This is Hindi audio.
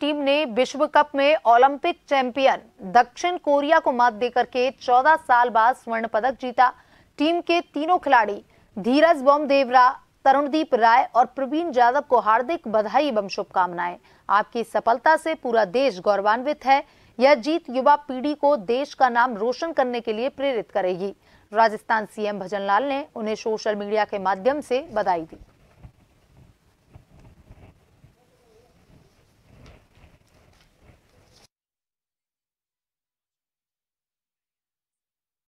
टीम ने विश्व कप में ओलंपिक चैंपियन दक्षिण कोरिया को मात देकर के 14 साल बाद स्वर्ण पदक जीता टीम के तीनों खिलाड़ी धीरज देवरा तरुणदीप राय और प्रवीण यादव को हार्दिक बधाई एवं शुभकामनाएं आपकी सफलता से पूरा देश गौरवान्वित है यह जीत युवा पीढ़ी को देश का नाम रोशन करने के लिए प्रेरित करेगी राजस्थान सीएम भजनलाल ने उन्हें सोशल मीडिया के माध्यम से बधाई दी